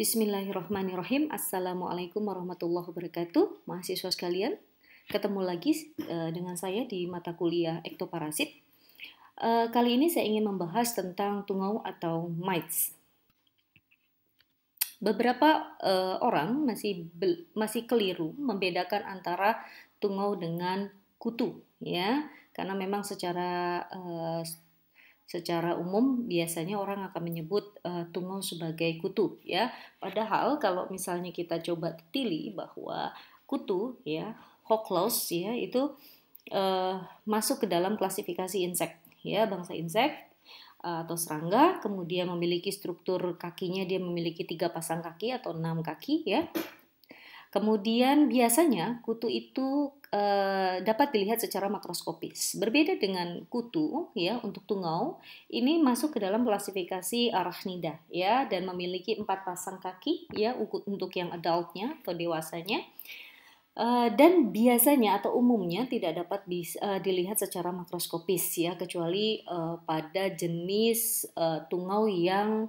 Bismillahirrahmanirrahim. Assalamualaikum warahmatullahi wabarakatuh, mahasiswa sekalian. Ketemu lagi eh, dengan saya di mata kuliah ektoparasit. Uh, eh, kali ini saya ingin membahas tentang tungau atau mites. Beberapa eh, orang masih masih keliru membedakan antara tungau dengan kutu, ya, karena memang secara Secara umum biasanya orang akan menyebut uh, tungau sebagai kutu ya. Padahal kalau misalnya kita coba tili bahwa kutu ya, Hoklos ya itu uh, masuk ke dalam klasifikasi insek ya, bangsa insek atau serangga, kemudian memiliki struktur kakinya dia memiliki tiga pasang kaki atau enam kaki ya, Kemudian biasanya kutu itu e, dapat dilihat secara makroskopis. Berbeda dengan kutu ya untuk tungau, ini masuk ke dalam klasifikasi arachnida ya dan memiliki empat pasang kaki ya untuk yang adultnya atau dewasanya. Uh, dan biasanya atau umumnya tidak dapat bis, uh, dilihat secara makroskopis ya kecuali uh, pada jenis uh, tungau yang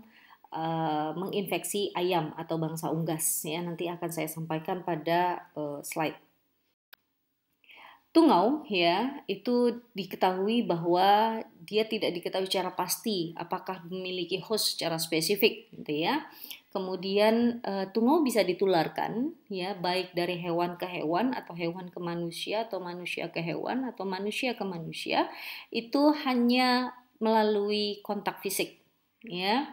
uh, menginfeksi ayam atau bangsa unggas ya nanti akan saya sampaikan pada uh, slide. Tungau ya itu diketahui bahwa dia tidak diketahui secara pasti apakah memiliki host secara spesifik gitu ya. Kemudian uh, tungau bisa ditularkan ya baik dari hewan ke hewan atau hewan ke manusia atau manusia ke hewan atau manusia ke manusia itu hanya melalui kontak fisik ya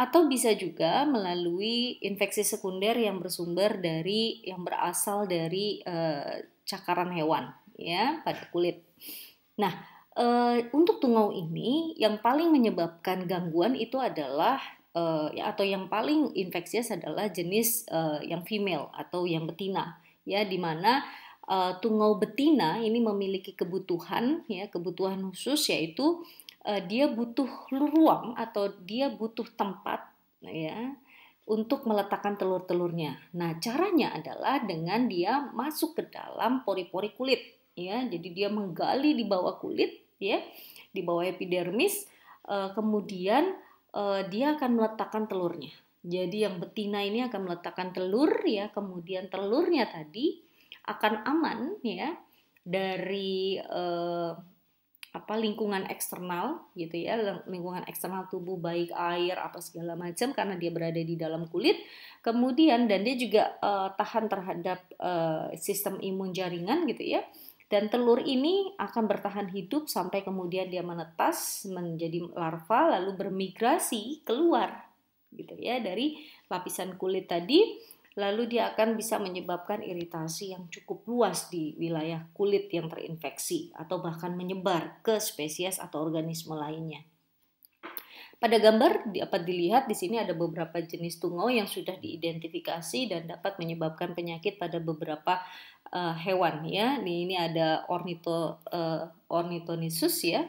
atau bisa juga melalui infeksi sekunder yang bersumber dari yang berasal dari uh, cakaran hewan ya pada kulit. Nah, uh, untuk tungau ini yang paling menyebabkan gangguan itu adalah uh, ya, atau yang paling infeksius adalah jenis uh, yang female atau yang betina ya di mana uh, tungau betina ini memiliki kebutuhan ya kebutuhan khusus yaitu uh, dia butuh ruang atau dia butuh tempat ya untuk meletakkan telur-telurnya. Nah, caranya adalah dengan dia masuk ke dalam pori-pori kulit ya. Jadi dia menggali di bawah kulit ya, di bawah epidermis uh, kemudian uh, dia akan meletakkan telurnya. Jadi yang betina ini akan meletakkan telur ya, kemudian telurnya tadi akan aman ya dari uh, apa lingkungan eksternal gitu ya lingkungan eksternal tubuh baik air apa segala macam karena dia berada di dalam kulit kemudian dan dia juga uh, tahan terhadap uh, sistem imun jaringan gitu ya dan telur ini akan bertahan hidup sampai kemudian dia menetas menjadi larva lalu bermigrasi keluar gitu ya dari lapisan kulit tadi lalu dia akan bisa menyebabkan iritasi yang cukup luas di wilayah kulit yang terinfeksi atau bahkan menyebar ke spesies atau organisme lainnya. Pada gambar dapat dilihat di sini ada beberapa jenis tungau yang sudah diidentifikasi dan dapat menyebabkan penyakit pada beberapa uh, hewan ya. Ini, ada ornito uh, ornitonisus ya.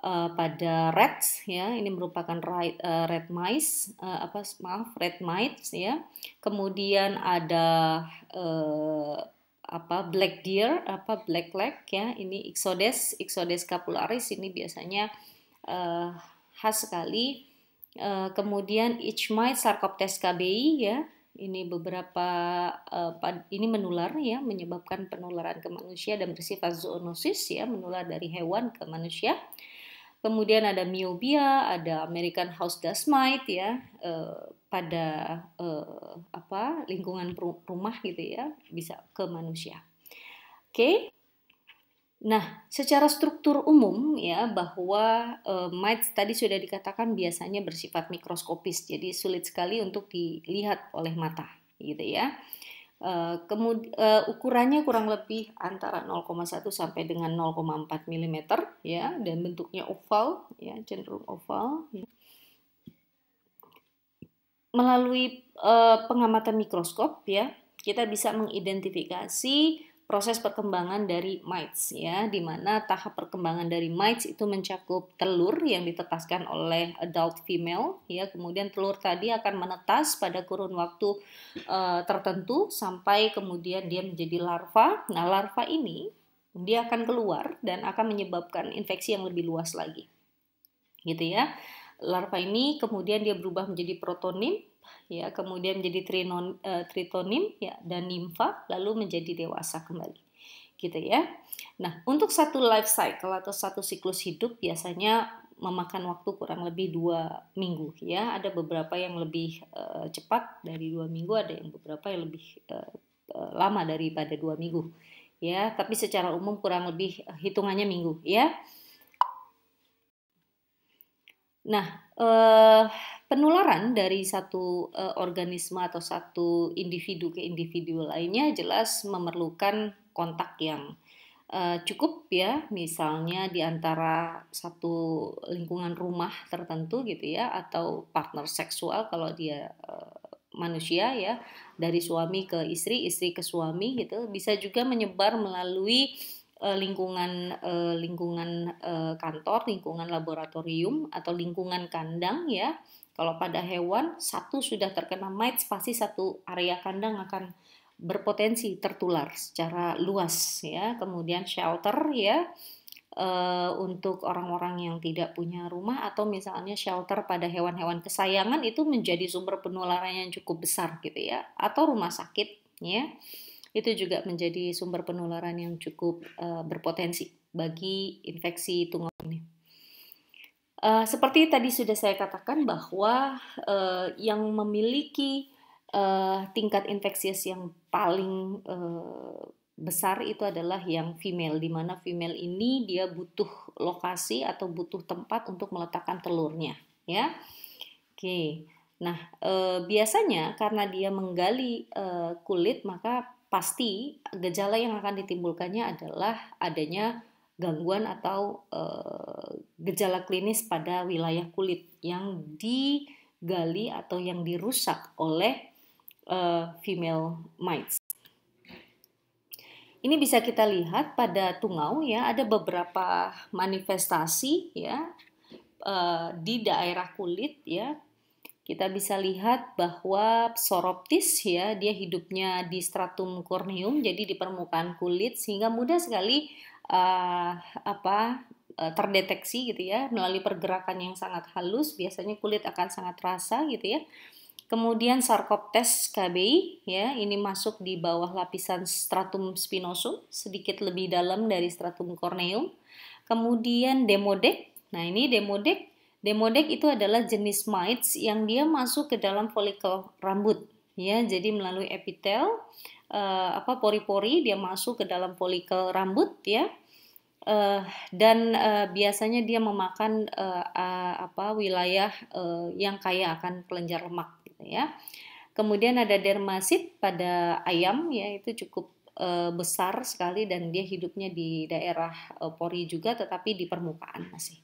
Eh, pada rats ya ini merupakan right, uh, eh, red mice uh, apa maaf red mites ya kemudian ada uh, apa black deer apa black leg ya ini ixodes ixodes capularis ini biasanya uh, khas sekali uh, kemudian each mite sarcoptes kbi ya ini beberapa uh, ini menular ya menyebabkan penularan ke manusia dan bersifat zoonosis ya menular dari hewan ke manusia Kemudian ada miobia, ada American House Dust Mite ya eh, pada eh, apa lingkungan rumah gitu ya bisa ke manusia. Oke. Okay. Nah, secara struktur umum ya bahwa eh, mites tadi sudah dikatakan biasanya bersifat mikroskopis, jadi sulit sekali untuk dilihat oleh mata gitu ya. Kemudian eh, kemud, uh, ukurannya kurang lebih antara 0,1 sampai dengan 0,4 mm ya dan bentuknya oval ya cenderung oval ya. melalui uh, pengamatan mikroskop ya kita bisa mengidentifikasi proses perkembangan dari mites ya di mana tahap perkembangan dari mites itu mencakup telur yang ditetaskan oleh adult female ya kemudian telur tadi akan menetas pada kurun waktu uh, tertentu sampai kemudian dia menjadi larva nah larva ini dia akan keluar dan akan menyebabkan infeksi yang lebih luas lagi gitu ya larva ini kemudian dia berubah menjadi protonim ya kemudian menjadi trinon, e, tritonim ya dan nimfa lalu menjadi dewasa kembali gitu ya. Nah, untuk satu life cycle atau satu siklus hidup biasanya memakan waktu kurang lebih dua minggu ya. Ada beberapa yang lebih uh, cepat dari dua minggu, ada yang beberapa yang lebih uh, uh, lama daripada dua minggu ya. Tapi secara umum kurang lebih uh, hitungannya minggu ya. Nah, uh, penularan dari satu uh, organisme atau satu individu ke individu lainnya jelas memerlukan kontak yang uh, cukup ya misalnya di antara satu lingkungan rumah tertentu gitu ya atau partner seksual kalau dia uh, manusia ya dari suami ke istri istri ke suami gitu bisa juga menyebar melalui uh, lingkungan uh, lingkungan uh, kantor, lingkungan laboratorium atau lingkungan kandang ya kalau pada hewan, satu sudah terkena mites, pasti satu area kandang akan berpotensi tertular secara luas ya. Kemudian shelter ya e, untuk orang-orang yang tidak punya rumah atau misalnya shelter pada hewan-hewan kesayangan itu menjadi sumber penularan yang cukup besar gitu ya. Atau rumah sakit ya. Itu juga menjadi sumber penularan yang cukup e, berpotensi bagi infeksi tunggal ini. Uh, seperti tadi sudah saya katakan bahwa uh, yang memiliki uh, tingkat infeksius yang paling uh, besar itu adalah yang female, di mana female ini dia butuh lokasi atau butuh tempat untuk meletakkan telurnya, ya. Oke. Okay. Nah, uh, biasanya karena dia menggali uh, kulit maka pasti gejala yang akan ditimbulkannya adalah adanya gangguan atau e, gejala klinis pada wilayah kulit yang digali atau yang dirusak oleh e, female mites. Ini bisa kita lihat pada tungau ya ada beberapa manifestasi ya e, di daerah kulit ya. Kita bisa lihat bahwa psoroptis ya dia hidupnya di stratum corneum jadi di permukaan kulit sehingga mudah sekali uh, apa uh, terdeteksi gitu ya melalui pergerakan yang sangat halus biasanya kulit akan sangat terasa gitu ya kemudian sarkoptes KBI ya ini masuk di bawah lapisan stratum spinosum sedikit lebih dalam dari stratum corneum kemudian demodek nah ini demodek demodek itu adalah jenis mites yang dia masuk ke dalam folikel rambut ya jadi melalui epitel Uh, apa pori-pori dia masuk ke dalam folikel rambut ya uh, dan uh, biasanya dia memakan uh, uh, apa wilayah uh, yang kaya akan kelenjar lemak gitu ya. Kemudian ada dermasit pada ayam ya itu cukup uh, besar sekali dan dia hidupnya di daerah uh, pori juga tetapi di permukaan masih.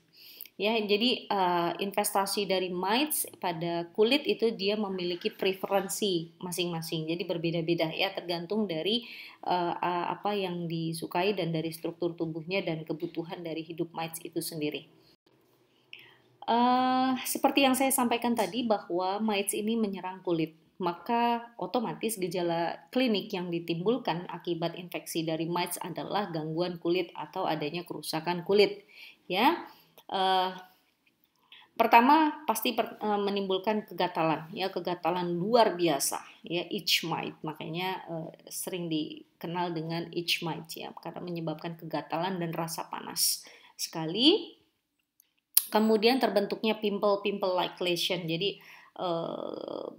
Ya, jadi uh, investasi dari mites pada kulit itu dia memiliki preferensi masing-masing. Jadi berbeda-beda ya tergantung dari uh, apa yang disukai dan dari struktur tubuhnya dan kebutuhan dari hidup mites itu sendiri. Uh, seperti yang saya sampaikan tadi bahwa mites ini menyerang kulit maka otomatis gejala klinik yang ditimbulkan akibat infeksi dari mites adalah gangguan kulit atau adanya kerusakan kulit ya uh, pertama pasti per, uh, menimbulkan kegatalan ya kegatalan luar biasa ya itch mite makanya uh, sering dikenal dengan itch mite ya karena menyebabkan kegatalan dan rasa panas sekali kemudian terbentuknya pimple-pimple like lesion jadi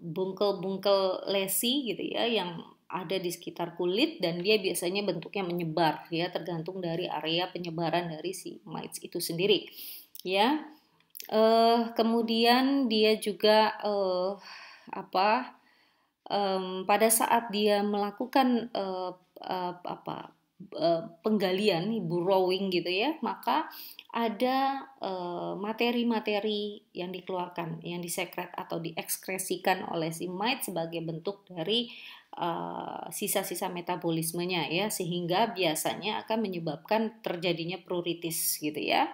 bungkel-bungkel uh, lesi gitu ya yang ada di sekitar kulit dan dia biasanya bentuknya menyebar ya tergantung dari area penyebaran dari si mites itu sendiri ya uh, kemudian dia juga uh, apa um, pada saat dia melakukan uh, uh, apa uh, penggalian burrowing gitu ya maka ada materi-materi uh, yang dikeluarkan yang disekret atau diekskresikan oleh si mite sebagai bentuk dari sisa-sisa uh, metabolismenya ya sehingga biasanya akan menyebabkan terjadinya pruritis gitu ya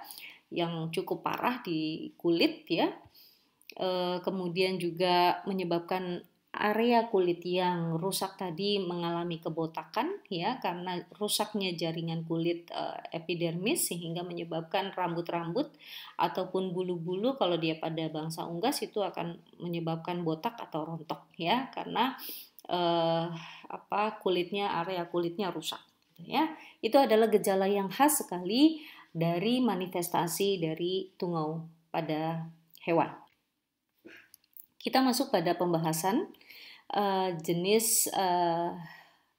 yang cukup parah di kulit ya. E, kemudian juga menyebabkan area kulit yang rusak tadi mengalami kebotakan ya karena rusaknya jaringan kulit e, epidermis sehingga menyebabkan rambut-rambut ataupun bulu-bulu kalau dia pada bangsa unggas itu akan menyebabkan botak atau rontok ya karena e, apa kulitnya area kulitnya rusak gitu, ya. Itu adalah gejala yang khas sekali dari manifestasi dari tungau pada hewan. Kita masuk pada pembahasan uh, jenis uh,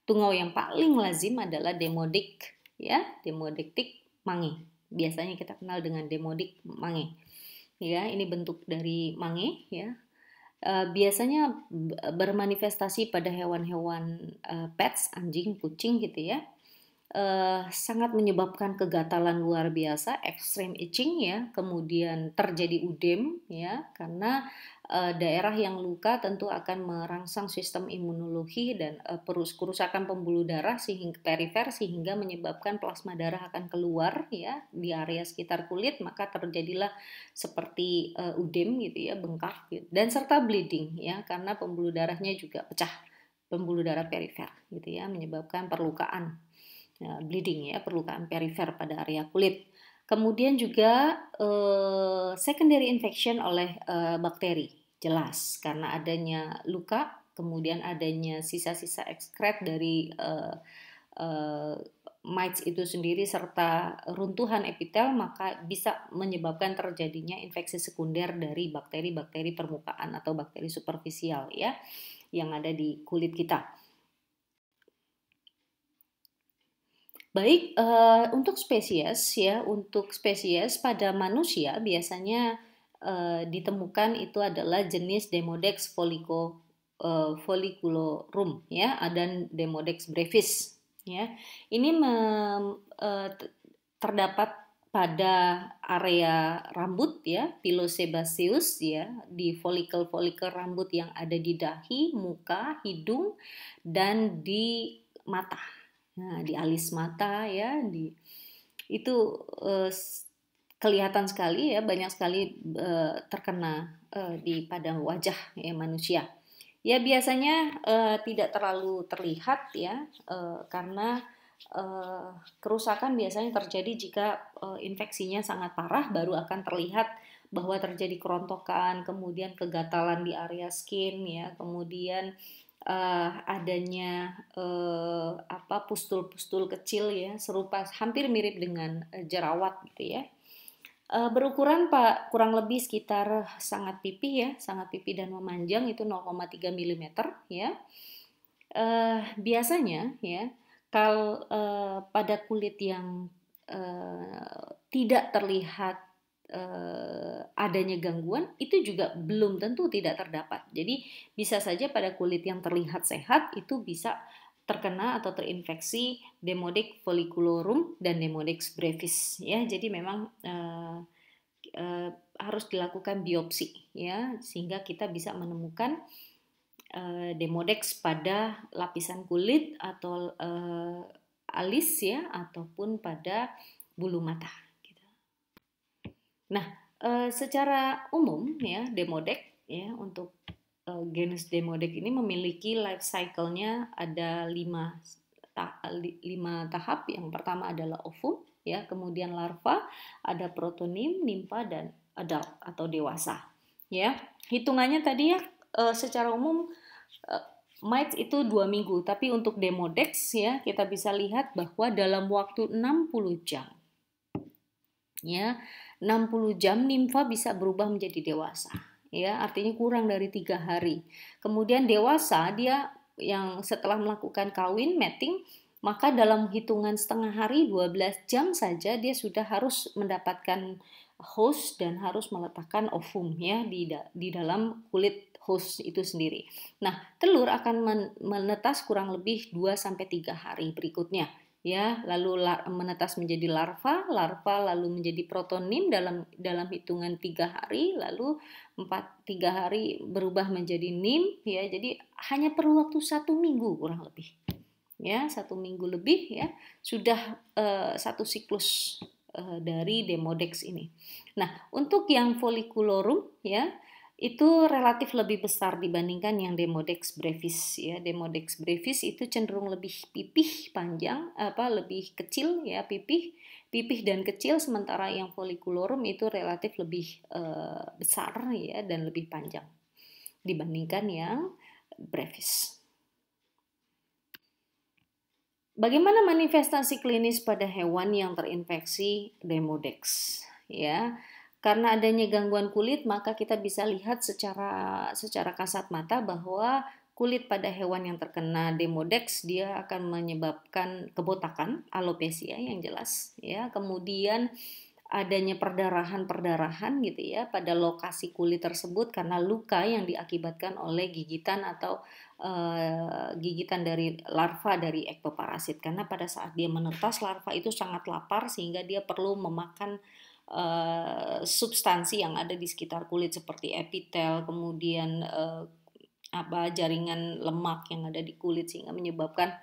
tungau yang paling lazim adalah demodik, ya, demodiktik mangi. Biasanya kita kenal dengan demodik mangi, Ya, ini bentuk dari mangi, ya. Uh, biasanya bermanifestasi pada hewan-hewan uh, pets, anjing, kucing gitu ya uh, sangat menyebabkan kegatalan luar biasa, extreme itching ya, kemudian terjadi udem ya, karena uh, daerah yang luka tentu akan merangsang sistem imunologi dan uh, kerusakan pembuluh darah sehingga perifer sehingga menyebabkan plasma darah akan keluar ya di area sekitar kulit, maka terjadilah seperti uh, udem gitu ya, bengkak gitu. dan serta bleeding ya, karena pembuluh darahnya juga pecah pembuluh darah perifer gitu ya menyebabkan perlukaan Ya, bleeding ya, perlukaan perifer pada area kulit. Kemudian juga eh, secondary infection oleh eh, bakteri, jelas karena adanya luka, kemudian adanya sisa-sisa ekskret dari eh, eh, mites itu sendiri serta runtuhan epitel maka bisa menyebabkan terjadinya infeksi sekunder dari bakteri-bakteri permukaan atau bakteri superficial ya yang ada di kulit kita. Baik, uh, untuk spesies ya, untuk spesies pada manusia biasanya uh, ditemukan itu adalah jenis Demodex folico uh, eh, folliculorum ya, dan Demodex brevis ya. Ini me, uh, terdapat pada area rambut ya, pilosebaceus ya, di folikel-folikel rambut yang ada di dahi, muka, hidung dan di mata nah, di alis mata ya di itu eh, kelihatan sekali ya banyak sekali eh, terkena eh, di pada wajah ya, manusia ya biasanya eh, tidak terlalu terlihat ya eh, karena eh, kerusakan biasanya terjadi jika eh, infeksinya sangat parah baru akan terlihat bahwa terjadi kerontokan, kemudian kegatalan di area skin ya, kemudian uh, adanya uh, apa pustul-pustul kecil ya serupa hampir mirip dengan uh, jerawat gitu ya uh, berukuran pak kurang lebih sekitar sangat pipih ya sangat pipih dan memanjang itu 0,3 mm ya uh, biasanya ya kalau uh, pada kulit yang uh, tidak terlihat eh, adanya gangguan itu juga belum tentu tidak terdapat. Jadi bisa saja pada kulit yang terlihat sehat itu bisa terkena atau terinfeksi Demodex folliculorum dan Demodex brevis ya. Jadi memang eh, eh, harus dilakukan biopsi ya sehingga kita bisa menemukan eh, Demodex pada lapisan kulit atau eh, alis ya ataupun pada bulu mata. Nah, e, secara umum ya demodek ya untuk e, genus demodek ini memiliki life cycle-nya ada lima ta, lima tahap. Yang pertama adalah ovum, ya, kemudian larva, ada protonim, nimfa dan adult atau dewasa. Ya, hitungannya tadi ya e, secara umum e, mites itu dua minggu, tapi untuk demodex ya kita bisa lihat bahwa dalam waktu 60 jam. Ya, 60 jam nimfa bisa berubah menjadi dewasa ya artinya kurang dari tiga hari kemudian dewasa dia yang setelah melakukan kawin mating maka dalam hitungan setengah hari 12 jam saja dia sudah harus mendapatkan host dan harus meletakkan ovum ya di da di dalam kulit host itu sendiri. Nah, telur akan menetas kurang lebih 2 sampai 3 hari berikutnya ya lalu lar, menetas menjadi larva larva lalu menjadi protonim dalam dalam hitungan tiga hari lalu empat tiga hari berubah menjadi nim ya jadi hanya perlu waktu satu minggu kurang lebih ya satu minggu lebih ya sudah uh, satu siklus uh, dari demodex ini nah untuk yang folikulorum ya itu relatif lebih besar dibandingkan yang Demodex brevis ya. Demodex brevis itu cenderung lebih pipih panjang apa lebih kecil ya pipih pipih dan kecil sementara yang folikulorum itu relatif lebih e, besar ya dan lebih panjang dibandingkan yang brevis. Bagaimana manifestasi klinis pada hewan yang terinfeksi Demodex ya? Karena adanya gangguan kulit, maka kita bisa lihat secara secara kasat mata bahwa kulit pada hewan yang terkena demodex dia akan menyebabkan kebotakan, alopecia yang jelas ya. Kemudian adanya perdarahan-perdarahan gitu ya pada lokasi kulit tersebut karena luka yang diakibatkan oleh gigitan atau e, gigitan dari larva dari ektoparasit karena pada saat dia menetas larva itu sangat lapar sehingga dia perlu memakan uh, substansi yang ada di sekitar kulit seperti epitel, kemudian uh, apa jaringan lemak yang ada di kulit sehingga menyebabkan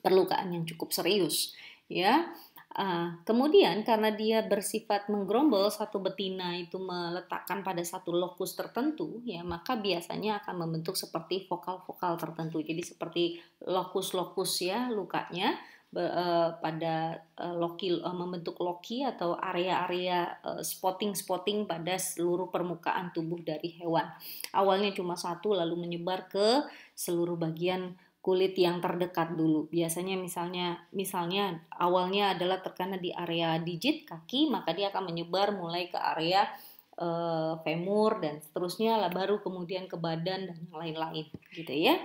perlukaan yang cukup serius, ya. Uh, kemudian karena dia bersifat menggerombol satu betina itu meletakkan pada satu lokus tertentu ya maka biasanya akan membentuk seperti vokal-vokal tertentu jadi seperti lokus-lokus ya lukanya uh, pada uh, loki uh, membentuk loki atau area-area uh, spotting-spotting pada seluruh permukaan tubuh dari hewan. Awalnya cuma satu lalu menyebar ke seluruh bagian kulit yang terdekat dulu. Biasanya misalnya misalnya awalnya adalah terkena di area digit kaki, maka dia akan menyebar mulai ke area femur dan seterusnya lah baru kemudian ke badan dan yang lain-lain gitu ya.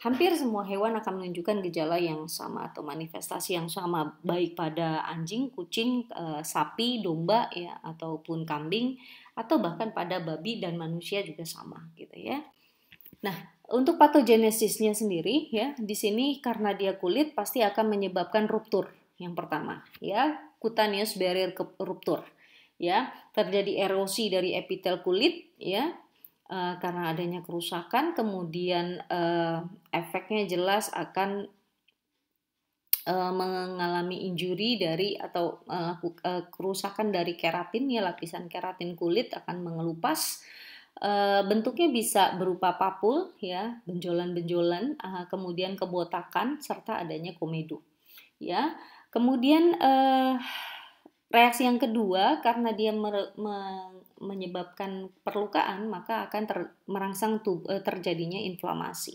Hampir semua hewan akan menunjukkan gejala yang sama atau manifestasi yang sama baik pada anjing, kucing, e, sapi, domba ya ataupun kambing atau bahkan pada babi dan manusia juga sama gitu ya. Nah, untuk patogenesisnya sendiri ya, di sini karena dia kulit pasti akan menyebabkan ruptur yang pertama ya, cutaneous barrier ruptur ya, terjadi erosi dari epitel kulit ya Eh, karena adanya kerusakan, kemudian uh, efeknya jelas akan uh, mengalami injuri dari atau uh, kerusakan dari keratin ya lapisan keratin kulit akan mengelupas uh, bentuknya bisa berupa papul ya benjolan-benjolan uh, kemudian kebotakan serta adanya komedo ya kemudian uh, Reaksi yang kedua, karena dia me me, menyebabkan perlukaan, maka akan ter, merangsang e, terjadinya inflamasi.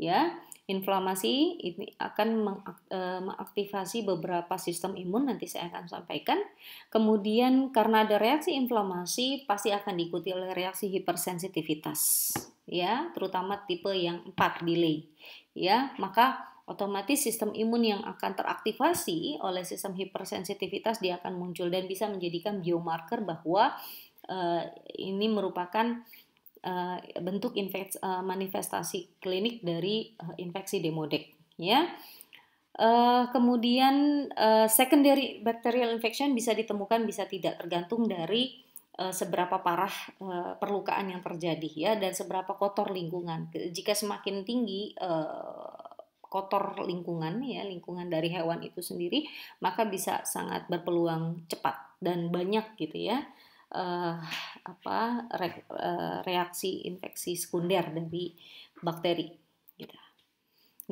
Ya, inflamasi ini akan e, mengaktifasi beberapa sistem imun nanti saya akan sampaikan. Kemudian karena ada reaksi inflamasi pasti akan diikuti oleh reaksi hipersensitivitas ya, terutama tipe yang 4 delay. Ya, maka otomatis sistem imun yang akan teraktivasi oleh sistem hipersensitivitas dia akan muncul dan bisa menjadikan biomarker bahwa uh, ini merupakan uh, bentuk infeks, uh, eh, manifestasi klinik dari uh, infeksi demodek ya. Uh, kemudian uh, secondary bacterial infection bisa ditemukan bisa tidak tergantung dari seberapa parah perlukaan yang terjadi ya dan seberapa kotor lingkungan. Jika semakin tinggi kotor lingkungan ya lingkungan dari hewan itu sendiri maka bisa sangat berpeluang cepat dan banyak gitu ya uh, apa re, uh, reaksi infeksi sekunder dari bakteri gitu.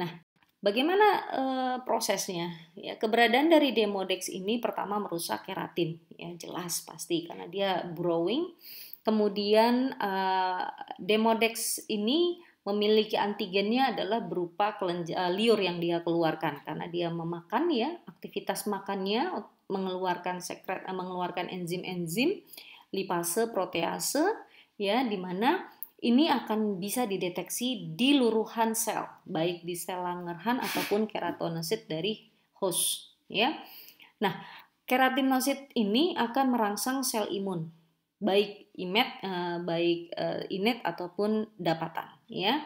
Nah, bagaimana uh, prosesnya? Ya, keberadaan dari Demodex ini pertama merusak keratin ya jelas pasti karena dia growing. Kemudian uh, Demodex ini memiliki antigennya adalah berupa eh, liur yang dia keluarkan karena dia memakan ya aktivitas makannya mengeluarkan sekret eh, mengeluarkan enzim-enzim lipase protease ya di mana ini akan bisa dideteksi di luruhan sel baik di sel Langerhans ataupun keratinosit dari host ya. Nah, keratinosit ini akan merangsang sel imun baik imet eh, baik eh, inet ataupun dapatan ya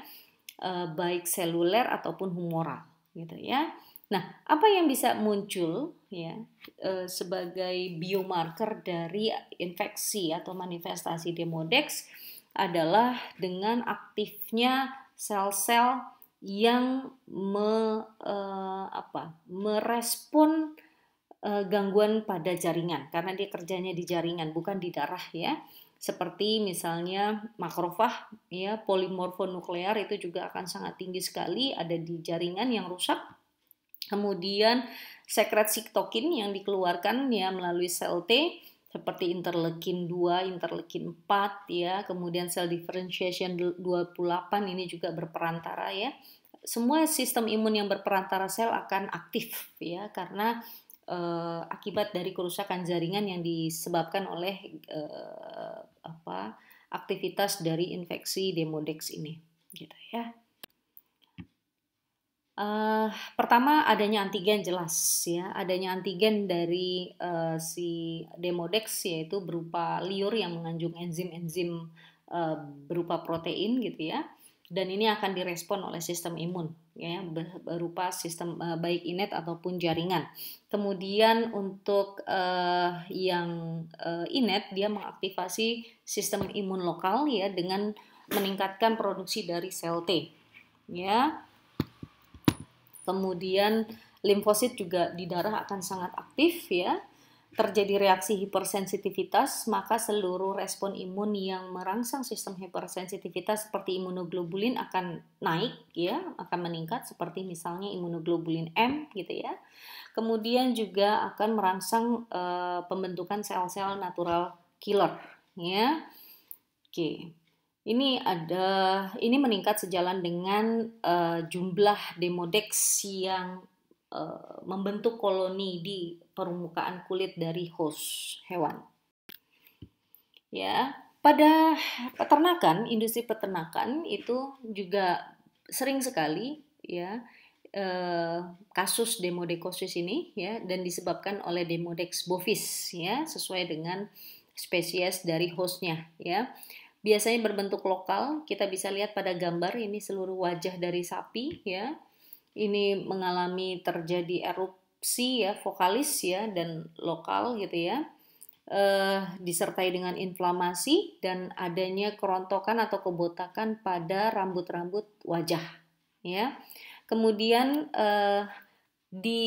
e, baik seluler ataupun humoral gitu ya nah apa yang bisa muncul ya e, sebagai biomarker dari infeksi atau manifestasi demodex adalah dengan aktifnya sel-sel yang me, e, apa, merespon e, gangguan pada jaringan karena dia kerjanya di jaringan bukan di darah ya seperti misalnya makrofah ya polimorfonuklear itu juga akan sangat tinggi sekali ada di jaringan yang rusak kemudian sekret siktokin yang dikeluarkan ya melalui sel T seperti interleukin 2, interleukin 4 ya, kemudian sel differentiation 28 ini juga berperantara ya. Semua sistem imun yang berperantara sel akan aktif ya karena eh, akibat dari kerusakan jaringan yang disebabkan oleh eh, apa aktivitas dari infeksi demodex ini gitu ya uh, pertama adanya antigen jelas ya adanya antigen dari uh, si demodex yaitu berupa liur yang mengandung enzim-enzim uh, berupa protein gitu ya dan ini akan direspon oleh sistem imun ya berupa sistem uh, baik inet ataupun jaringan. Kemudian untuk uh, yang uh, eh, inet dia mengaktifasi sistem imun lokal ya dengan meningkatkan produksi dari sel T. Ya. Kemudian limfosit juga di darah akan sangat aktif ya terjadi reaksi hipersensitivitas, maka seluruh respon imun yang merangsang sistem hipersensitivitas seperti imunoglobulin akan naik ya, akan meningkat seperti misalnya imunoglobulin M gitu ya. Kemudian juga akan merangsang e, pembentukan sel-sel natural killer ya. Oke. Ini ada ini meningkat sejalan dengan e, jumlah demodex yang Eh, membentuk koloni di permukaan kulit dari host hewan. Ya, pada peternakan, industri peternakan itu juga sering sekali ya eh, kasus demodekosis ini ya dan disebabkan oleh demodex bovis ya sesuai dengan spesies dari hostnya ya biasanya berbentuk lokal kita bisa lihat pada gambar ini seluruh wajah dari sapi ya ini mengalami terjadi erupsi ya vokalis ya dan lokal gitu ya eh, disertai dengan inflamasi dan adanya kerontokan atau kebotakan pada rambut-rambut wajah ya kemudian eh, di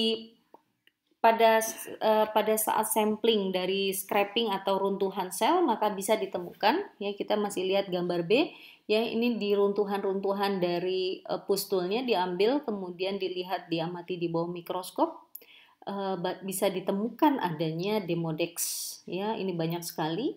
pada eh, pada saat sampling dari scraping atau runtuhan sel maka bisa ditemukan ya kita masih lihat gambar B ya ini di runtuhan-runtuhan dari uh, pustulnya diambil kemudian dilihat diamati di bawah mikroskop uh, bisa ditemukan adanya demodex ya ini banyak sekali.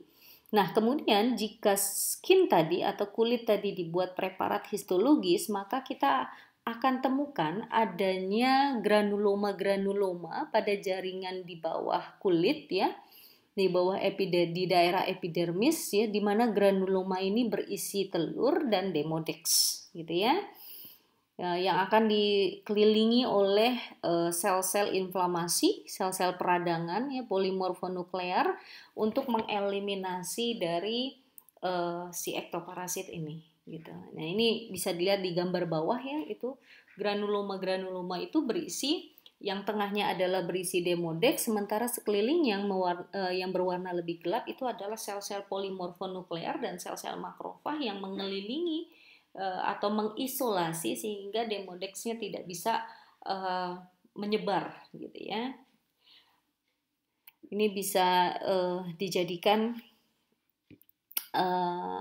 Nah, kemudian jika skin tadi atau kulit tadi dibuat preparat histologis, maka kita akan temukan adanya granuloma-granuloma pada jaringan di bawah kulit ya di bawah di daerah epidermis ya di mana granuloma ini berisi telur dan demodex gitu ya, ya yang akan dikelilingi oleh eh, sel-sel inflamasi, sel-sel peradangan ya polimorfonuklear untuk mengeliminasi dari uh, si ektoparasit ini gitu. Nah, ini bisa dilihat di gambar bawah ya itu granuloma-granuloma itu berisi yang tengahnya adalah berisi demodex, sementara sekeliling yang, mewar, uh, yang berwarna lebih gelap itu adalah sel-sel polimorfonuklear dan sel-sel makrofag yang mengelilingi uh, atau mengisolasi sehingga demodexnya tidak bisa uh, menyebar, gitu ya. Ini bisa dijadikan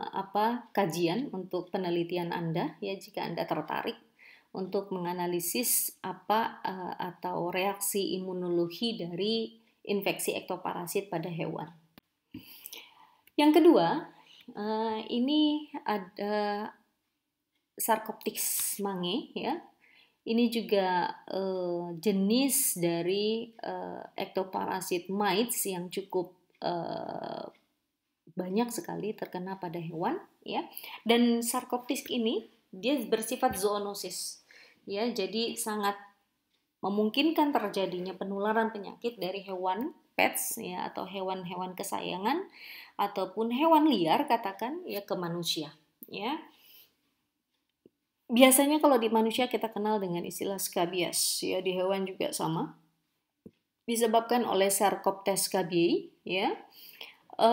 apa kajian untuk penelitian Anda ya jika Anda tertarik untuk menganalisis apa eh, atau reaksi imunologi dari infeksi ektoparasit pada hewan. Yang kedua, eh, ini ada Sarcoptics mange ya. Ini juga uh, jenis dari uh, ektoparasit mites yang cukup uh, banyak sekali terkena pada hewan ya dan sarkoptis ini dia bersifat zoonosis ya jadi sangat memungkinkan terjadinya penularan penyakit dari hewan pets ya atau hewan-hewan kesayangan ataupun hewan liar katakan ya ke manusia ya biasanya kalau di manusia kita kenal dengan istilah scabies ya di hewan juga sama disebabkan oleh Sarcoptes scabiei ya e,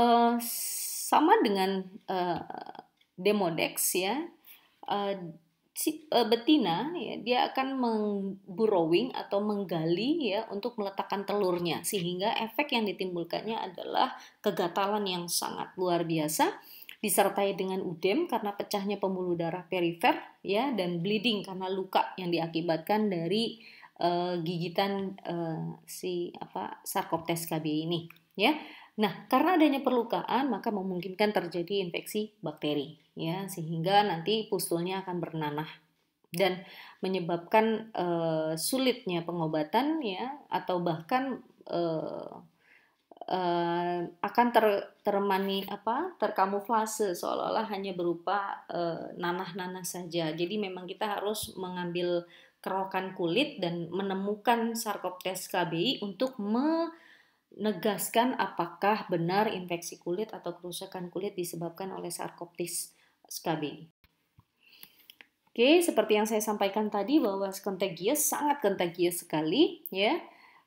sama dengan e, Demodex ya e, si uh, betina ya dia akan burrowing atau menggali ya untuk meletakkan telurnya sehingga efek yang ditimbulkannya adalah kegatalan yang sangat luar biasa disertai dengan udem karena pecahnya pembuluh darah perifer ya dan bleeding karena luka yang diakibatkan dari uh, gigitan uh, si apa sarcoptes KB ini ya. Nah, karena adanya perlukaan maka memungkinkan terjadi infeksi bakteri ya sehingga nanti pustulnya akan bernanah dan menyebabkan e, sulitnya pengobatan ya atau bahkan e, e, akan ter, termani apa terkamuflase seolah-olah hanya berupa nanah-nanah saja jadi memang kita harus mengambil kerokan kulit dan menemukan sarkoptes KBI untuk menegaskan apakah benar infeksi kulit atau kerusakan kulit disebabkan oleh sarkoptis. SKB. Oke, seperti yang saya sampaikan tadi bahwa contagious sangat contagious sekali ya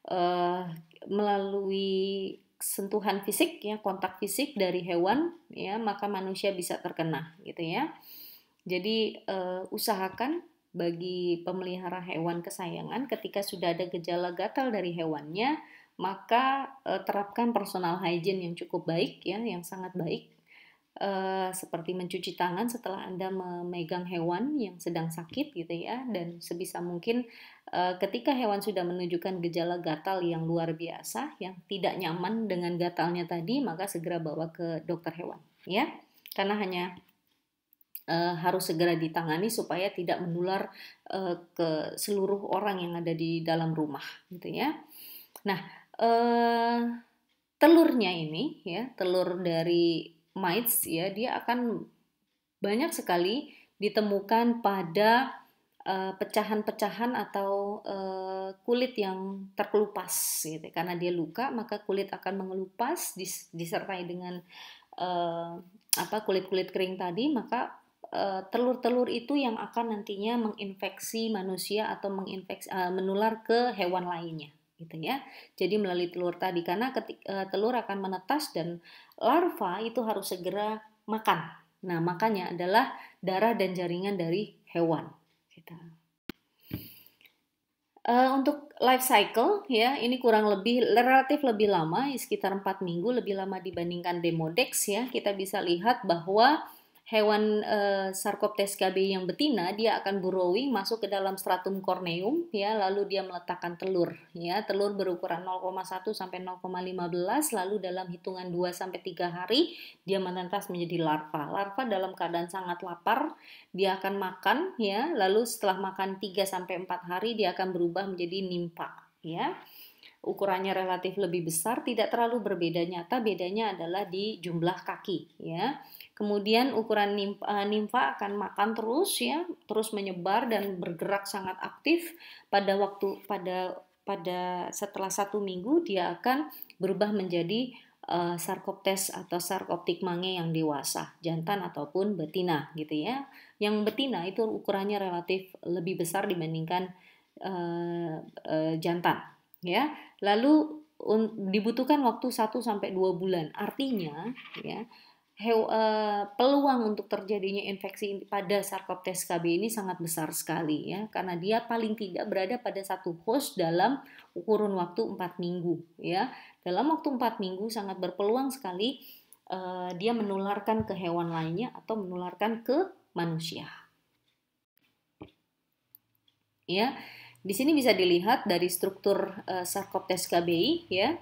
uh, melalui sentuhan fisik ya kontak fisik dari hewan ya maka manusia bisa terkena gitu ya. Jadi uh, usahakan bagi pemelihara hewan kesayangan ketika sudah ada gejala gatal dari hewannya maka eh, terapkan personal hygiene yang cukup baik ya yang sangat baik uh, seperti mencuci tangan setelah Anda memegang hewan yang sedang sakit gitu ya dan sebisa mungkin uh, ketika hewan sudah menunjukkan gejala gatal yang luar biasa yang tidak nyaman dengan gatalnya tadi maka segera bawa ke dokter hewan ya karena hanya E, harus segera ditangani supaya tidak menular e, ke seluruh orang yang ada di dalam rumah gitu ya. Nah, e, telurnya ini ya telur dari mites ya dia akan banyak sekali ditemukan pada eh, pecahan-pecahan uh, atau uh, kulit yang terkelupas gitu. Karena dia luka maka kulit akan mengelupas dis disertai dengan uh, apa kulit-kulit kering tadi maka telur-telur uh, itu yang akan nantinya menginfeksi manusia atau menginfeksi uh, menular ke hewan lainnya gitu ya. Jadi melalui telur tadi karena ketik, uh, telur akan menetas dan larva itu harus segera makan. Nah, makannya adalah darah dan jaringan dari hewan. Kita gitu. Uh, eh, untuk life cycle ya ini kurang lebih relatif lebih lama sekitar 4 minggu lebih lama dibandingkan demodex ya kita bisa lihat bahwa hewan e, Sarcoptes kb yang betina dia akan burrowing masuk ke dalam stratum corneum ya lalu dia meletakkan telur ya telur berukuran 0,1 sampai 0,15 lalu dalam hitungan 2 sampai 3 hari dia menetas menjadi larva. Larva dalam keadaan sangat lapar dia akan makan ya lalu setelah makan 3 sampai 4 hari dia akan berubah menjadi nimpa ya ukurannya relatif lebih besar, tidak terlalu berbeda nyata, bedanya adalah di jumlah kaki ya. Kemudian ukuran nimfa, eh, nimfa akan makan terus ya, terus menyebar dan bergerak sangat aktif pada waktu pada pada setelah satu minggu dia akan berubah menjadi uh, sarkoptes atau sarkoptik mange yang dewasa, jantan ataupun betina gitu ya. Yang betina itu ukurannya relatif lebih besar dibandingkan uh, uh, jantan ya. Lalu un, dibutuhkan waktu 1 sampai dua bulan. Artinya ya uh, peluang untuk terjadinya infeksi pada Sarcoptes KB ini sangat besar sekali ya karena dia paling tidak berada pada satu host dalam kurun waktu 4 minggu ya. Dalam waktu 4 minggu sangat berpeluang sekali uh, dia menularkan ke hewan lainnya atau menularkan ke manusia. Ya. Di sini bisa dilihat dari struktur uh, Sarcoptes KBI ya.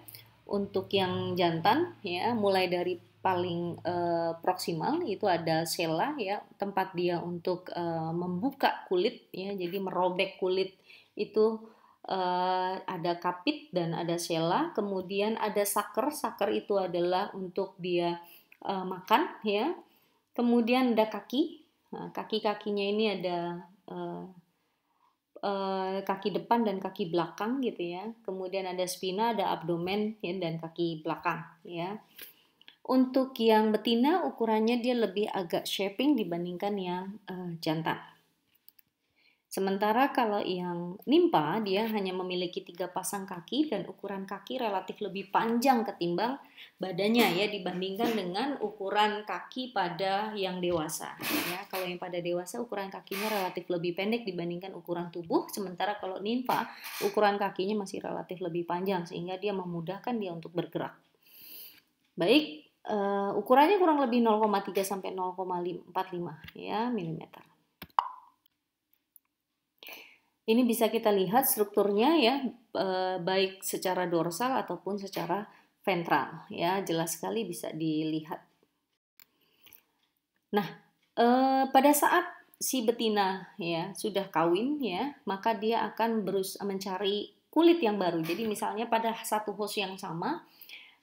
Untuk yang jantan ya mulai dari paling uh, proksimal itu ada sela ya tempat dia untuk uh, membuka kulit ya jadi merobek kulit itu uh, ada kapit dan ada sela kemudian ada saker saker itu adalah untuk dia uh, makan ya kemudian ada kaki nah, kaki kakinya ini ada uh, kaki depan dan kaki belakang gitu ya, kemudian ada spina, ada abdomen ya, dan kaki belakang ya. Untuk yang betina ukurannya dia lebih agak shaping dibandingkan yang uh, jantan. Sementara kalau yang nimpa dia hanya memiliki tiga pasang kaki dan ukuran kaki relatif lebih panjang ketimbang badannya ya dibandingkan dengan ukuran kaki pada yang dewasa. Ya, kalau yang pada dewasa ukuran kakinya relatif lebih pendek dibandingkan ukuran tubuh, sementara kalau nimpa ukuran kakinya masih relatif lebih panjang sehingga dia memudahkan dia untuk bergerak. Baik, uh, ukurannya kurang lebih 0,3 sampai 0,45 ya milimeter. Ini bisa kita lihat strukturnya ya uh, baik secara dorsal ataupun secara ventral ya jelas sekali bisa dilihat. Nah uh, pada saat si betina ya sudah kawin ya maka dia akan berus mencari kulit yang baru. Jadi misalnya pada satu host yang sama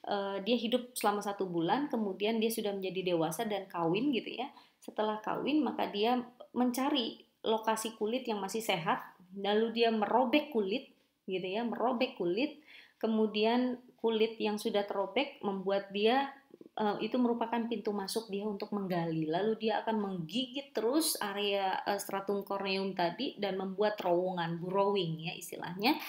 uh, dia hidup selama satu bulan, kemudian dia sudah menjadi dewasa dan kawin gitu ya. Setelah kawin maka dia mencari lokasi kulit yang masih sehat, lalu dia merobek kulit gitu ya, merobek kulit, kemudian kulit yang sudah terobek membuat dia uh, itu merupakan pintu masuk dia untuk menggali. Lalu dia akan menggigit terus area uh, stratum corneum tadi dan membuat terowongan, burrowing ya istilahnya.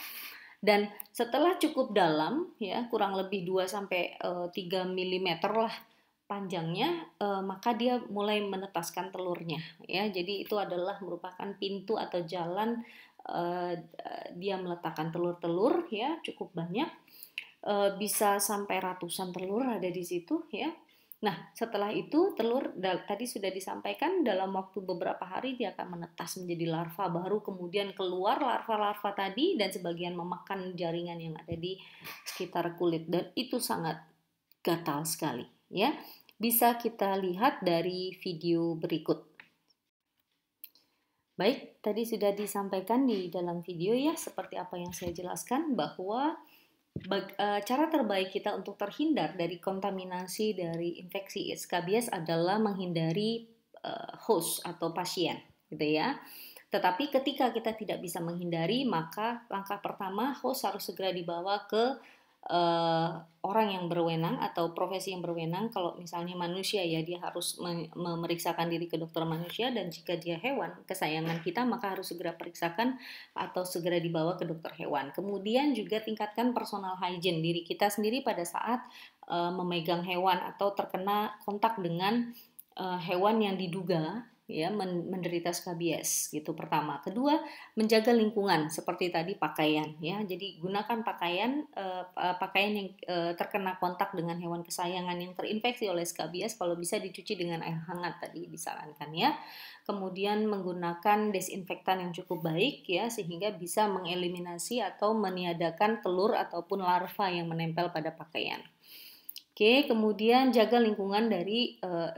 Dan setelah cukup dalam ya, kurang lebih 2 sampai 3 eh, mm lah panjangnya, eh, maka dia mulai menetaskan telurnya ya. Jadi itu adalah merupakan pintu atau jalan eh, dia meletakkan telur-telur ya, cukup banyak. bisa sampai ratusan telur ada di situ ya Nah, setelah itu telur tadi sudah disampaikan dalam waktu beberapa hari dia akan menetas menjadi larva baru kemudian keluar larva-larva tadi dan sebagian memakan jaringan yang ada di sekitar kulit dan itu sangat gatal sekali ya. Bisa kita lihat dari video berikut. Baik, tadi sudah disampaikan di dalam video ya seperti apa yang saya jelaskan bahwa Eh, cara terbaik kita untuk terhindar dari kontaminasi dari infeksi skabies adalah menghindari eh, host atau pasien, gitu ya. Tetapi ketika kita tidak bisa menghindari, maka langkah pertama host harus segera dibawa ke uh, orang yang berwenang atau profesi yang berwenang kalau misalnya manusia ya dia harus memeriksakan diri ke dokter manusia dan jika dia hewan kesayangan kita maka harus segera periksakan atau segera dibawa ke dokter hewan. Kemudian juga tingkatkan personal hygiene diri kita sendiri pada saat uh, memegang hewan atau terkena kontak dengan uh, hewan yang diduga ya menderita skabies gitu pertama kedua menjaga lingkungan seperti tadi pakaian ya jadi gunakan pakaian eh, pakaian yang eh, terkena kontak dengan hewan kesayangan yang terinfeksi oleh skabies kalau bisa dicuci dengan air hangat tadi disarankan ya kemudian menggunakan desinfektan yang cukup baik ya sehingga bisa mengeliminasi atau meniadakan telur ataupun larva yang menempel pada pakaian Oke, kemudian jaga lingkungan dari uh,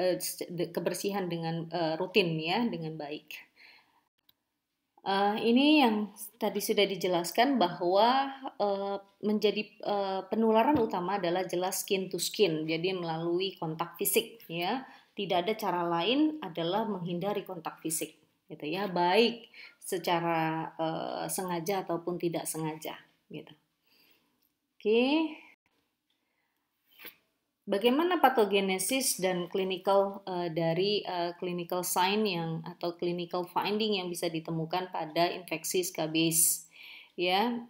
kebersihan dengan uh, rutin ya, dengan baik. Uh, ini yang tadi sudah dijelaskan bahwa uh, menjadi uh, penularan utama adalah jelas skin to skin, jadi melalui kontak fisik ya. Tidak ada cara lain adalah menghindari kontak fisik gitu ya, baik secara uh, sengaja ataupun tidak sengaja gitu. Oke. Okay. Bagaimana patogenesis dan clinical uh, dari uh, clinical sign yang atau clinical finding yang bisa ditemukan pada infeksi skabies? Ya,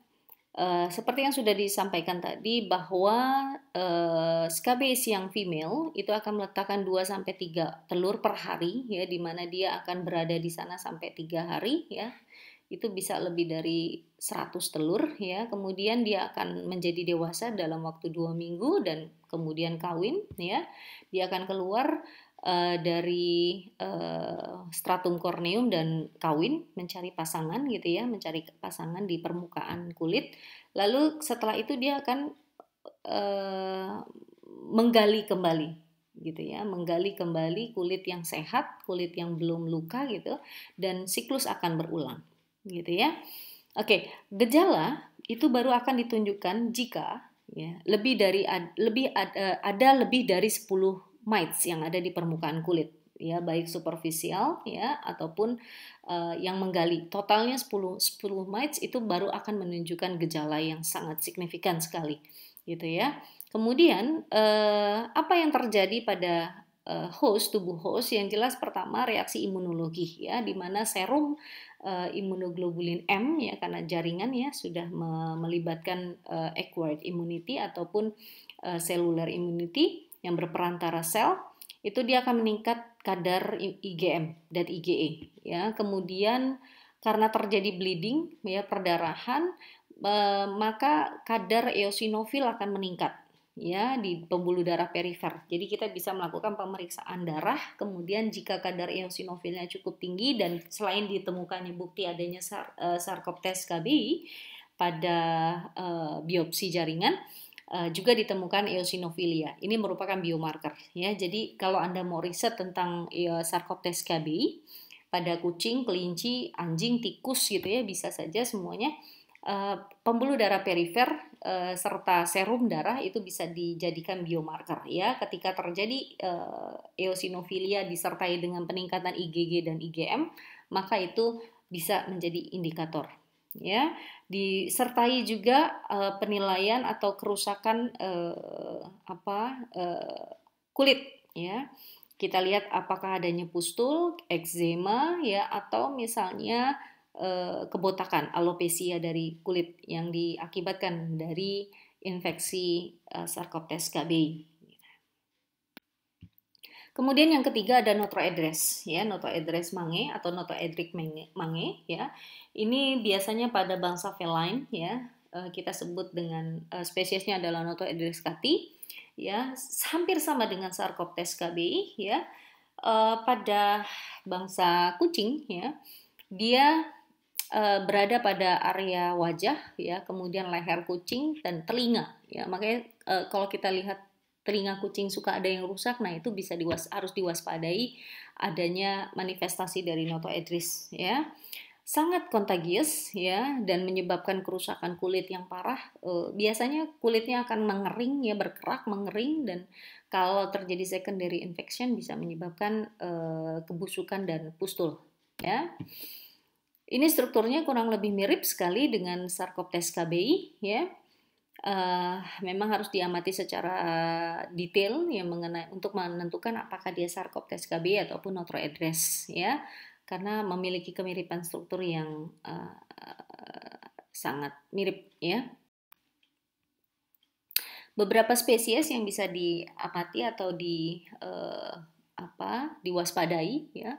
uh, seperti yang sudah disampaikan tadi bahwa uh, skabies yang female itu akan meletakkan 2 sampai tiga telur per hari ya di mana dia akan berada di sana sampai tiga hari ya itu bisa lebih dari 100 telur ya. Kemudian dia akan menjadi dewasa dalam waktu dua minggu dan kemudian kawin ya. Dia akan keluar uh, dari uh, stratum corneum dan kawin mencari pasangan gitu ya, mencari pasangan di permukaan kulit. Lalu setelah itu dia akan uh, menggali kembali gitu ya, menggali kembali kulit yang sehat, kulit yang belum luka gitu dan siklus akan berulang gitu ya. Oke, gejala itu baru akan ditunjukkan jika ya, lebih dari ad, lebih ad, e, ada lebih dari 10 mites yang ada di permukaan kulit ya baik superficial ya ataupun uh, yang menggali. Totalnya 10 10 mites itu baru akan menunjukkan gejala yang sangat signifikan sekali gitu ya. Kemudian uh, apa yang terjadi pada uh, host tubuh host yang jelas pertama reaksi imunologi ya di mana serum uh, imunoglobulin M ya karena jaringan ya sudah me melibatkan uh, acquired immunity ataupun uh, cellular immunity yang berperantara sel itu dia akan meningkat kadar IgM dan IgE ya. Kemudian karena terjadi bleeding ya perdarahan uh, maka kadar eosinofil akan meningkat ya di pembuluh darah perifer. Jadi kita bisa melakukan pemeriksaan darah, kemudian jika kadar eosinofilnya cukup tinggi dan selain ditemukannya bukti adanya sar, kb eh, sarkoptes KBI pada uh, biopsi jaringan uh, juga ditemukan eosinofilia. Ini merupakan biomarker ya. Jadi kalau Anda mau riset tentang uh, sarkoptes KBI pada kucing, kelinci, anjing, tikus gitu ya bisa saja semuanya uh, pembuluh darah perifer Eh, serta serum darah itu bisa dijadikan biomarker ya ketika terjadi eh, eosinofilia disertai dengan peningkatan IgG dan IgM maka itu bisa menjadi indikator ya disertai juga eh, penilaian atau kerusakan apa kulit ya kita lihat apakah adanya pustul, eczema ya atau misalnya Eh, kebotakan alopecia dari kulit yang diakibatkan dari infeksi eh, Sarcoptes KB. Kemudian yang ketiga ada notoedres, ya notoedres mange atau notoedric mange, ya. Ini biasanya pada bangsa feline, ya eh, kita sebut dengan spesiesnya adalah notoedres kati ya hampir sama dengan Sarcoptes KBI, ya pada bangsa kucing, ya dia Eh, berada pada area wajah ya, kemudian leher kucing dan telinga ya. Makanya uh, kalau kita lihat telinga kucing suka ada yang rusak, nah itu bisa diwas harus diwaspadai adanya manifestasi dari notoedris ya sangat kontagius ya dan menyebabkan kerusakan kulit yang parah. E, biasanya kulitnya akan mengering ya berkerak mengering dan kalau terjadi secondary infection bisa menyebabkan e, kebusukan dan pustul ya. Ini strukturnya kurang lebih mirip sekali dengan Sarcoptes KBI, ya. Uh, memang harus diamati secara eh, detail ya mengenai untuk menentukan apakah dia Sarcoptes KBI ataupun Notroedres, ya, karena memiliki kemiripan struktur yang uh, uh, sangat mirip, ya. Beberapa spesies yang bisa diamati atau di uh, apa diwaspadai, ya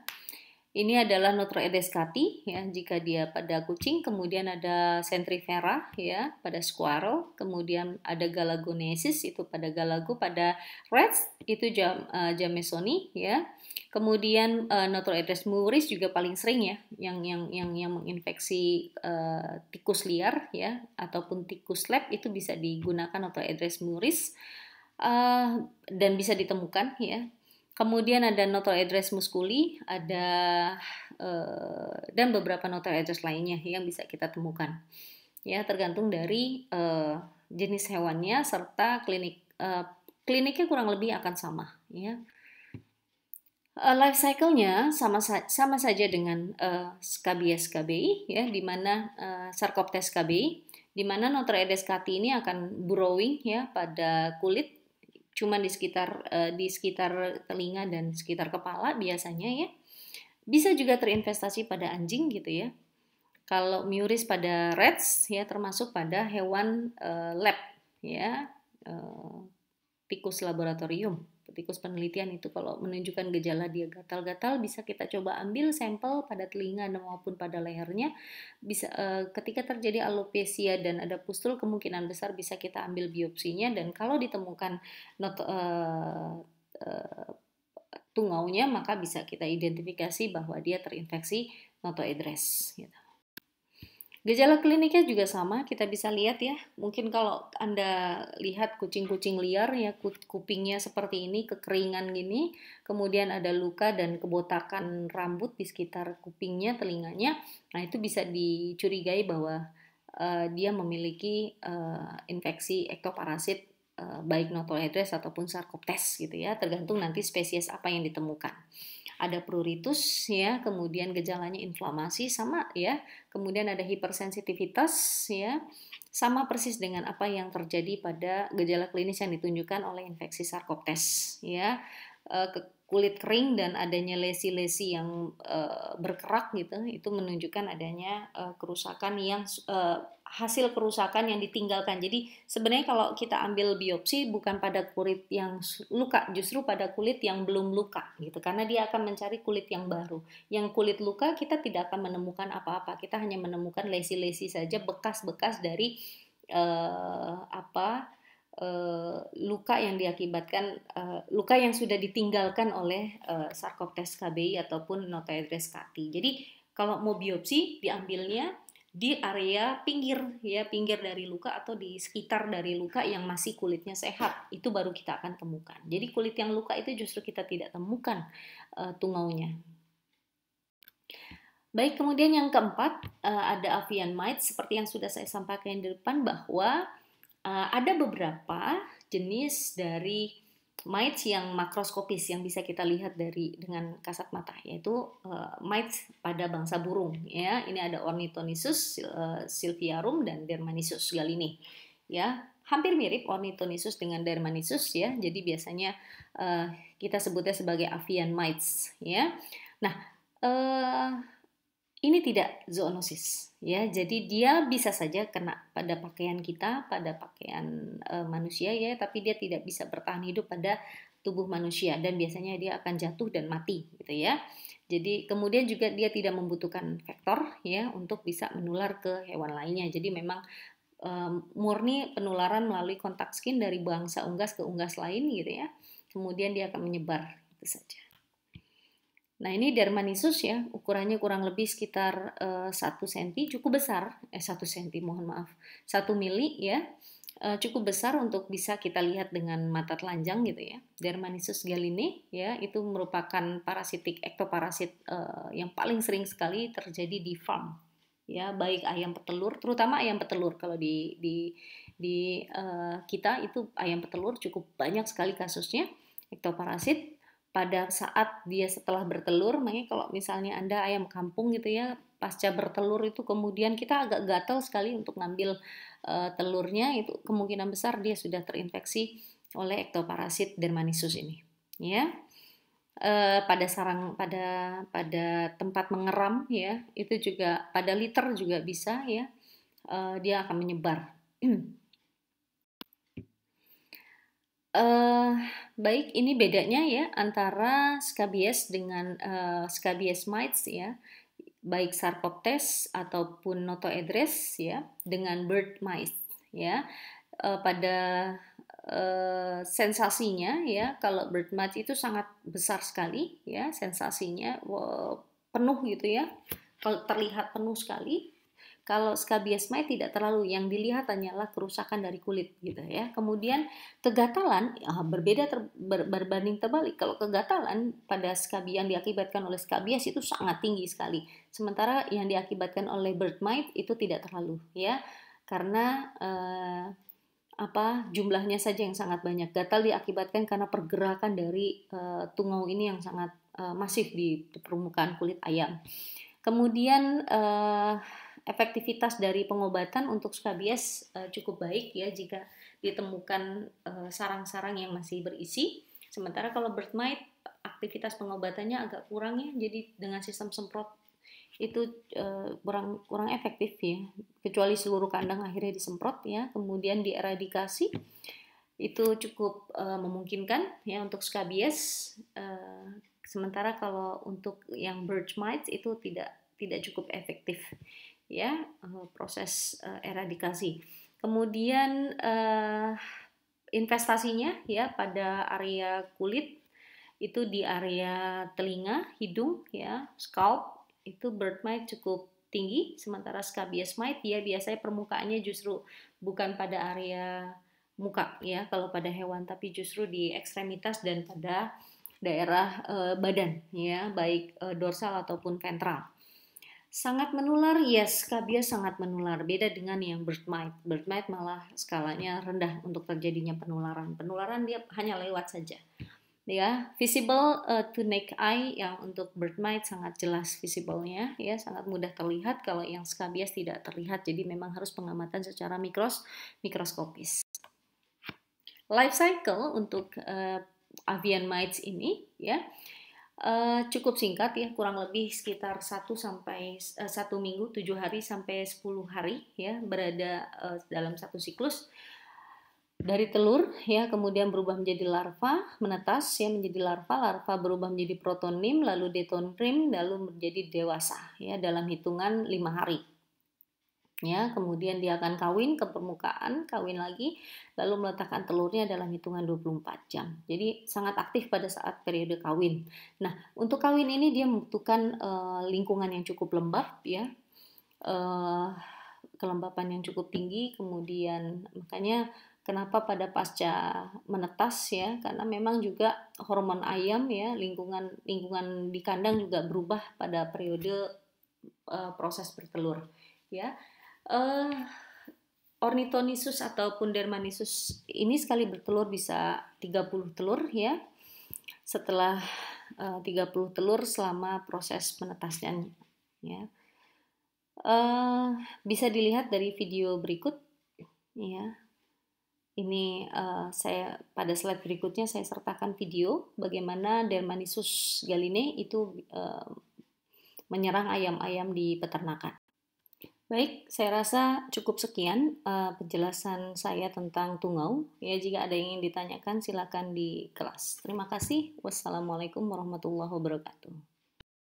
ini adalah notroedescati ya jika dia pada kucing, kemudian ada centrifera ya pada squirrel, kemudian ada galagonesis itu pada galago, pada rats itu jam uh, jamesoni ya. Kemudian uh, eh, notroedes muris juga paling sering ya yang yang yang yang menginfeksi uh, tikus liar ya ataupun tikus lab itu bisa digunakan notroedes muris. Uh, dan bisa ditemukan ya Kemudian ada notal address musculi, ada eh, dan beberapa notal address lainnya yang bisa kita temukan. Ya, tergantung dari eh, jenis hewannya serta klinik eh, kliniknya kurang lebih akan sama, ya. life cycle-nya sama sama saja dengan uh, scabies kbi ya di mana uh, sarcoptes kbi di mana address edescati ini akan burrowing ya pada kulit cuman di sekitar uh, di sekitar telinga dan sekitar kepala biasanya ya. Bisa juga terinvestasi pada anjing gitu ya. Kalau miuris pada rats ya termasuk pada hewan uh, lab ya, uh, tikus laboratorium tikus penelitian itu kalau menunjukkan gejala dia gatal-gatal bisa kita coba ambil sampel pada telinga maupun pada lehernya. Bisa e, ketika terjadi alopecia dan ada pustul kemungkinan besar bisa kita ambil biopsinya dan kalau ditemukan not, e, e, tungaunya maka bisa kita identifikasi bahwa dia terinfeksi notoedres gitu. Gejala kliniknya juga sama, kita bisa lihat ya. Mungkin kalau Anda lihat kucing-kucing liar ya kupingnya seperti ini kekeringan gini, kemudian ada luka dan kebotakan rambut di sekitar kupingnya, telinganya. Nah, itu bisa dicurigai bahwa uh, dia memiliki uh, infeksi ektoparasit Eh, baik notohedres ataupun sarcoptes gitu ya, tergantung nanti spesies apa yang ditemukan. Ada pruritus ya, kemudian gejalanya inflamasi sama ya, kemudian ada hipersensitivitas ya, sama persis dengan apa yang terjadi pada gejala klinis yang ditunjukkan oleh infeksi sarcoptes ya. Eh, ke kulit kering dan adanya lesi-lesi yang uh, berkerak gitu itu menunjukkan adanya uh, kerusakan yang uh, hasil kerusakan yang ditinggalkan. Jadi sebenarnya kalau kita ambil biopsi bukan pada kulit yang luka, justru pada kulit yang belum luka gitu. Karena dia akan mencari kulit yang baru. Yang kulit luka kita tidak akan menemukan apa-apa. Kita hanya menemukan lesi-lesi saja bekas-bekas dari uh, apa Eh, luka yang diakibatkan uh, luka yang sudah ditinggalkan oleh uh, sarkoptes KBI ataupun notoedres kati. Jadi kalau mau biopsi diambilnya di area pinggir ya pinggir dari luka atau di sekitar dari luka yang masih kulitnya sehat itu baru kita akan temukan. Jadi kulit yang luka itu justru kita tidak temukan uh, tungaunya. Baik, kemudian yang keempat ada avian mite seperti yang sudah saya sampaikan di depan bahwa uh, ada beberapa jenis dari mites yang makroskopis yang bisa kita lihat dari dengan kasat mata yaitu uh, mites pada bangsa burung ya ini ada Ornithonisus uh, eh, silviarum dan Dermanisus galini ya hampir mirip Ornithonisus dengan Dermanisus ya jadi biasanya uh, kita sebutnya sebagai avian mites ya nah uh, ini tidak zoonosis ya. Jadi dia bisa saja kena pada pakaian kita, pada pakaian e, manusia ya, tapi dia tidak bisa bertahan hidup pada tubuh manusia dan biasanya dia akan jatuh dan mati gitu ya. Jadi kemudian juga dia tidak membutuhkan vektor ya untuk bisa menular ke hewan lainnya. Jadi memang e, murni penularan melalui kontak skin dari bangsa unggas ke unggas lain gitu ya. Kemudian dia akan menyebar itu saja. Nah ini dermanisus ya, ukurannya kurang lebih sekitar uh, 1 cm, cukup besar, eh 1 cm mohon maaf, 1 mili ya, uh, cukup besar untuk bisa kita lihat dengan mata telanjang gitu ya. Dermanisus galine ya, itu merupakan parasitik ektoparasit uh, eh, yang paling sering sekali terjadi di farm ya, baik ayam petelur, terutama ayam petelur kalau di di di uh, kita itu ayam petelur cukup banyak sekali kasusnya ektoparasit pada saat dia setelah bertelur, makanya kalau misalnya Anda ayam kampung gitu ya, pasca bertelur itu kemudian kita agak gatal sekali untuk ngambil uh, telurnya, itu kemungkinan besar dia sudah terinfeksi oleh ektoparasit dermanisus ini. Ya. e, pada sarang pada pada tempat mengeram ya, itu juga pada liter juga bisa ya. e, dia akan menyebar. Uh, baik, ini bedanya ya antara skabies dengan uh, eh, skabies mites ya, baik sarcoptes ataupun notoedres ya dengan bird mites ya. Uh, pada uh, sensasinya ya, kalau bird mites itu sangat besar sekali ya, sensasinya wow, penuh gitu ya, kalau terlihat penuh sekali. Kalau skabiesma tidak terlalu yang dilihat hanyalah kerusakan dari kulit gitu ya. Kemudian kegatalan ya, berbeda ter, ber, berbanding terbalik. Kalau kegatalan pada skabies yang diakibatkan oleh skabies itu sangat tinggi sekali. Sementara yang diakibatkan oleh bird mite itu tidak terlalu ya. Karena eh, apa jumlahnya saja yang sangat banyak. Gatal diakibatkan karena pergerakan dari eh, tungau ini yang sangat eh, masif di permukaan kulit ayam. Kemudian eh, efektivitas dari pengobatan untuk skabies uh, eh, cukup baik ya jika ditemukan eh, sarang-sarang uh, yang masih berisi. Sementara kalau bird mite aktivitas pengobatannya agak kurang ya, jadi dengan sistem semprot itu uh, kurang kurang efektif ya. Kecuali seluruh kandang akhirnya disemprot ya, kemudian dieradikasi itu cukup uh, memungkinkan ya untuk skabies. Uh, sementara kalau untuk yang bird mites itu tidak tidak cukup efektif ya eh, proses eh, eradikasi. Kemudian eh, investasinya ya pada area kulit itu di area telinga, hidung ya, scalp itu bird mite cukup tinggi sementara scabies mite dia ya, biasanya permukaannya justru bukan pada area muka ya kalau pada hewan tapi justru di ekstremitas dan pada daerah e, badan ya baik e, dorsal ataupun ventral. Sangat menular, yes, skabies sangat menular. Beda dengan yang bird mite. Bird mite malah skalanya rendah untuk terjadinya penularan. Penularan dia hanya lewat saja. Ya, visible uh, to naked eye yang untuk bird mite sangat jelas visible-nya, ya, sangat mudah terlihat kalau yang skabies tidak terlihat. Jadi memang harus pengamatan secara mikros mikroskopis. Life cycle untuk uh, avian mites ini, ya. Uh, cukup singkat ya, kurang lebih sekitar 1 sampai eh, satu uh, minggu, 7 hari sampai 10 hari ya berada uh, dalam satu siklus. Dari telur ya kemudian berubah menjadi larva, menetas ya menjadi larva, larva berubah menjadi protonim lalu detonim lalu menjadi dewasa ya dalam hitungan lima hari ya kemudian dia akan kawin ke permukaan kawin lagi lalu meletakkan telurnya dalam hitungan 24 jam jadi sangat aktif pada saat periode kawin nah untuk kawin ini dia membutuhkan uh, lingkungan yang cukup lembab ya uh, kelembapan yang cukup tinggi kemudian makanya kenapa pada pasca menetas ya karena memang juga hormon ayam ya lingkungan lingkungan di kandang juga berubah pada periode uh, proses bertelur ya uh, eh, ornithonisus ataupun dermanisus ini sekali bertelur bisa 30 telur ya. Setelah eh, uh, 30 telur selama proses penetasnya ya. Uh, bisa dilihat dari video berikut ya. Ini uh, saya pada slide berikutnya saya sertakan video bagaimana Dermanisus galine itu uh, menyerang ayam-ayam di peternakan. Baik, saya rasa cukup sekian uh, penjelasan saya tentang tungau. Ya, jika ada yang ingin ditanyakan silakan di kelas. Terima kasih. Wassalamualaikum warahmatullahi wabarakatuh.